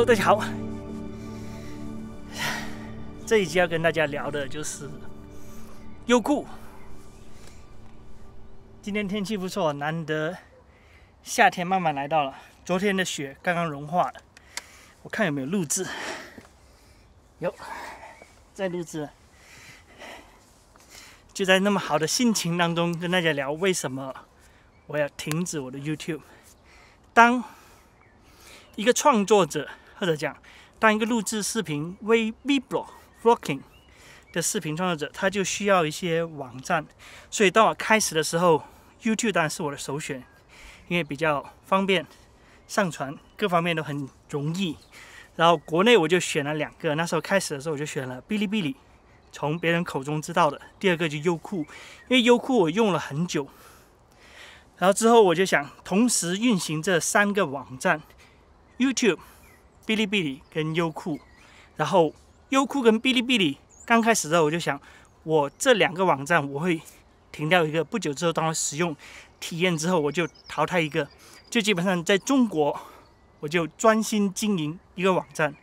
Hello，大家好。这一期要跟大家聊的就是优酷。今天天气不错，难得夏天慢慢来到了。昨天的雪刚刚融化了，我看有没有录制。有，在录制。就在那么好的心情当中，跟大家聊为什么我要停止我的 YouTube。当一个创作者。或者讲，当一个录制视频、微 vlog、vlogging 的视频创作者，他就需要一些网站。所以当我开始的时候，YouTube 当然是我的首选，因为比较方便上传，各方面都很容易。然后国内我就选了两个，那时候开始的时候我就选了哔哩哔哩，从别人口中知道的；第二个就优酷，因为优酷我用了很久。然后之后我就想同时运行这三个网站：YouTube。哔哩哔哩跟优酷，然后优酷跟哔哩哔哩刚开始的时候我就想，我这两个网站我会停掉一个，不久之后当我使用体验之后，我就淘汰一个，就基本上在中国我就专心经营一个网站，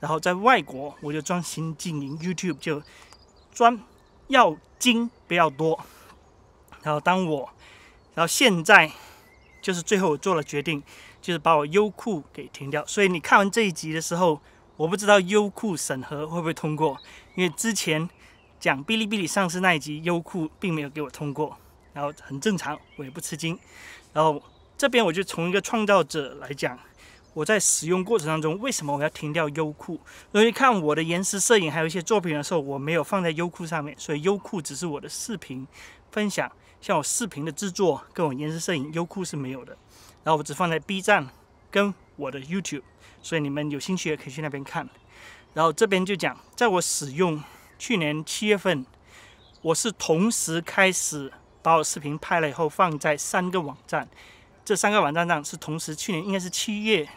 然后在外国我就专心经营 YouTube，就专要精不要多，然后当我然后现在就是最后我做了决定。就是把我优酷给停掉，所以你看完这一集的时候，我不知道优酷审核会不会通过，因为之前讲哔哩哔哩上市那一集，优酷并没有给我通过，然后很正常，我也不吃惊。然后这边我就从一个创造者来讲，我在使用过程当中，为什么我要停掉优酷？因为看我的延时摄影还有一些作品的时候，我没有放在优酷上面，所以优酷只是我的视频分享，像我视频的制作跟我延时摄影，优酷是没有的。然后我只放在 B 站跟我的 YouTube，所以你们有兴趣也可以去那边看。然后这边就讲，在我使用去年七月份，我是同时开始把我视频拍了以后放在三个网站，这三个网站上是同时去年应该是七月，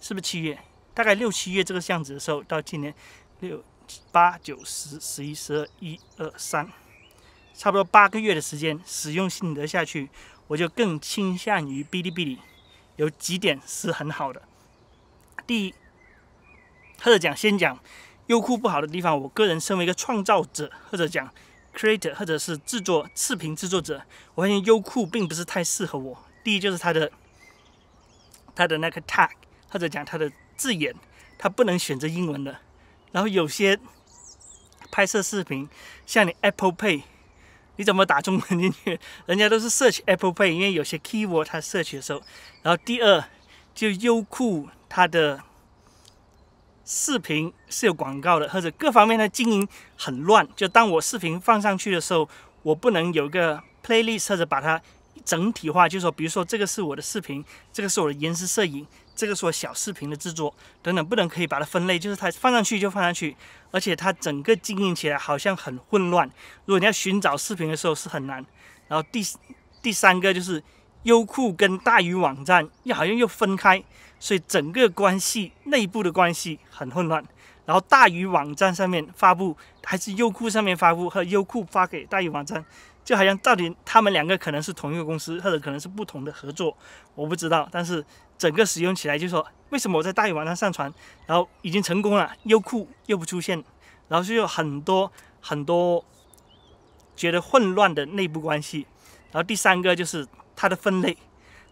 是不是七月？大概六七月这个样子的时候，到今年六八九十十一十二一二三，差不多八个月的时间使用心得下去。我就更倾向于哔哩哔哩，有几点是很好的。第一，或者讲先讲优酷不好的地方，我个人身为一个创造者，或者讲 creator，或者是制作视频制作者，我发现优酷并不是太适合我。第一就是它的它的那个 tag，或者讲它的字眼，它不能选择英文的。然后有些拍摄视频，像你 Apple Pay。你怎么打中文进去？人家都是 search Apple Pay，因为有些 keyword 它 search 时候。然后第二，就优酷它的视频是有广告的，或者各方面的经营很乱。就当我视频放上去的时候，我不能有个 playlist，或者把它。整体化就是说，比如说这个是我的视频，这个是我的延时摄影，这个是我小视频的制作等等，不能可以把它分类，就是它放上去就放上去，而且它整个经营起来好像很混乱。如果你要寻找视频的时候是很难。然后第第三个就是优酷跟大鱼网站又好像又分开，所以整个关系内部的关系很混乱。然后大鱼网站上面发布还是优酷上面发布，和优酷发给大鱼网站。就好像到底他们两个可能是同一个公司，或者可能是不同的合作，我不知道。但是整个使用起来就说，为什么我在大鱼网上传，然后已经成功了，优酷又不出现，然后就有很多很多觉得混乱的内部关系。然后第三个就是它的分类，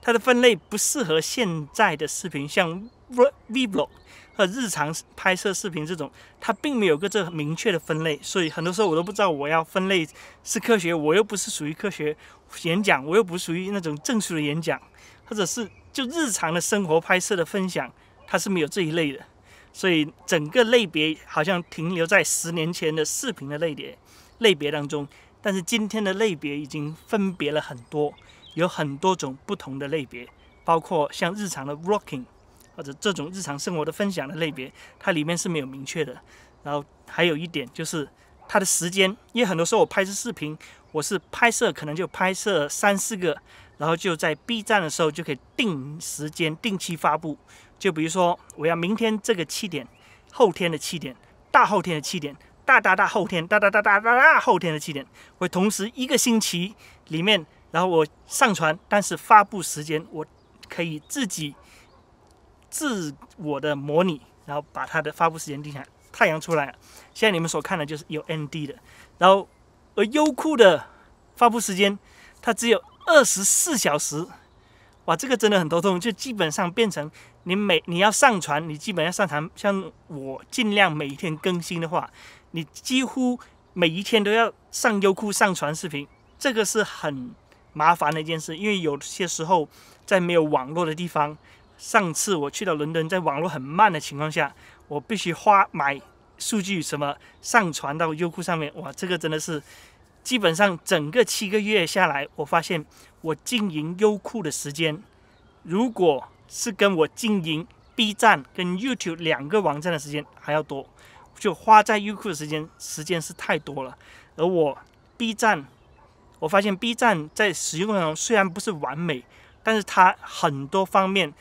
它的分类不适合现在的视频，像。vlog 和日常拍摄视频这种，它并没有个这明确的分类，所以很多时候我都不知道我要分类是科学，我又不是属于科学演讲，我又不属于那种正式的演讲，或者是就日常的生活拍摄的分享，它是没有这一类的。所以整个类别好像停留在十年前的视频的类别类别当中，但是今天的类别已经分别了很多，有很多种不同的类别，包括像日常的 vlogging。或者这种日常生活的分享的类别，它里面是没有明确的。然后还有一点就是它的时间，因为很多时候我拍摄视频，我是拍摄可能就拍摄三四个，然后就在 B 站的时候就可以定时间、定期发布。就比如说，我要明天这个七点，后天的七点，大后天的七点，大大大后天，大大大大大大后天的七点，会同时一个星期里面，然后我上传，但是发布时间我可以自己。自我的模拟，然后把它的发布时间定下来。太阳出来了，现在你们所看的就是有 ND 的。然后，而优酷的发布时间它只有二十四小时。哇，这个真的很头痛，就基本上变成你每你要上传，你基本要上传。像我尽量每一天更新的话，你几乎每一天都要上优酷上传视频，这个是很麻烦的一件事，因为有些时候在没有网络的地方。上次我去到伦敦，在网络很慢的情况下，我必须花买数据什么上传到优酷上面。哇，这个真的是，基本上整个七个月下来，我发现我经营优酷的时间，如果是跟我经营 B 站跟 YouTube 两个网站的时间还要多，就花在优酷的时间时间是太多了。而我 B 站，我发现 B 站在使用上虽然不是完美，但是它很多方面。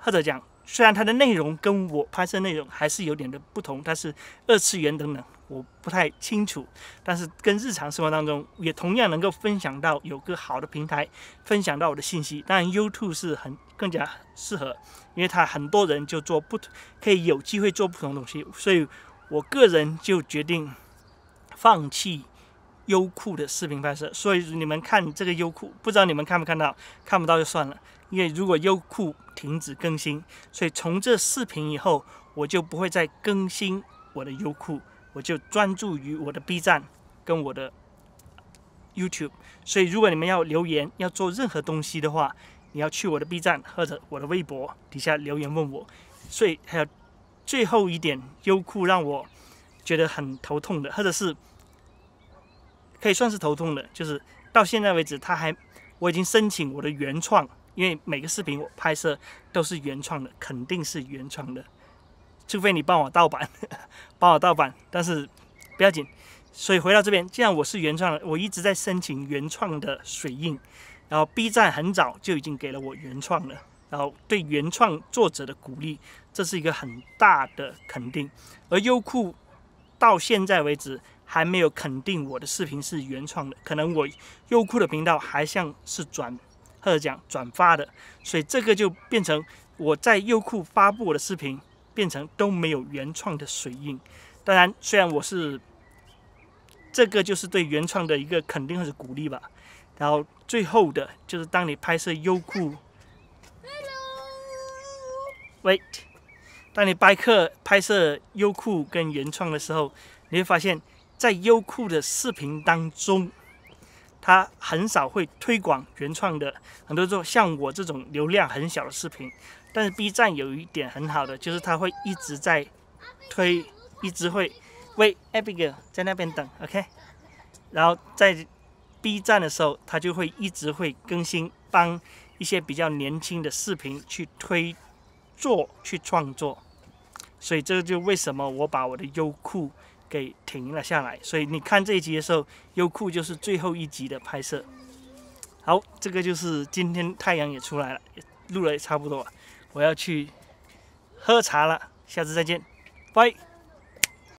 或者讲，虽然它的内容跟我拍摄内容还是有点的不同，但是二次元等等我不太清楚，但是跟日常生活当中也同样能够分享到有个好的平台，分享到我的信息。当然，YouTube 是很更加适合，因为它很多人就做不同，可以有机会做不同的东西，所以我个人就决定放弃。优酷的视频拍摄，所以你们看这个优酷，不知道你们看不看到，看不到就算了。因为如果优酷停止更新，所以从这视频以后，我就不会再更新我的优酷，我就专注于我的 B 站跟我的 YouTube。所以如果你们要留言要做任何东西的话，你要去我的 B 站或者我的微博底下留言问我。所以还有最后一点，优酷让我觉得很头痛的，或者是。可以算是头痛的，就是到现在为止，他还，我已经申请我的原创，因为每个视频我拍摄都是原创的，肯定是原创的，除非你帮我盗版，帮我盗版，但是不要紧。所以回到这边，既然我是原创的，我一直在申请原创的水印，然后 B 站很早就已经给了我原创了，然后对原创作者的鼓励，这是一个很大的肯定。而优酷到现在为止。还没有肯定我的视频是原创的，可能我优酷的频道还像是转或者讲转发的，所以这个就变成我在优酷发布我的视频，变成都没有原创的水印。当然，虽然我是这个就是对原创的一个肯定或者鼓励吧。然后最后的就是当你拍摄优酷，t 当你拍客拍摄优酷跟原创的时候，你会发现。在优酷的视频当中，它很少会推广原创的，很多时候像我这种流量很小的视频。但是 B 站有一点很好的，就是它会一直在推，一直会。喂，Abigail 在那边等，OK？然后在 B 站的时候，它就会一直会更新，帮一些比较年轻的视频去推、做、去创作。所以这个就为什么我把我的优酷。给停了下来，所以你看这一集的时候，优酷就是最后一集的拍摄。好，这个就是今天太阳也出来了，录了也差不多了，我要去喝茶了，下次再见，拜。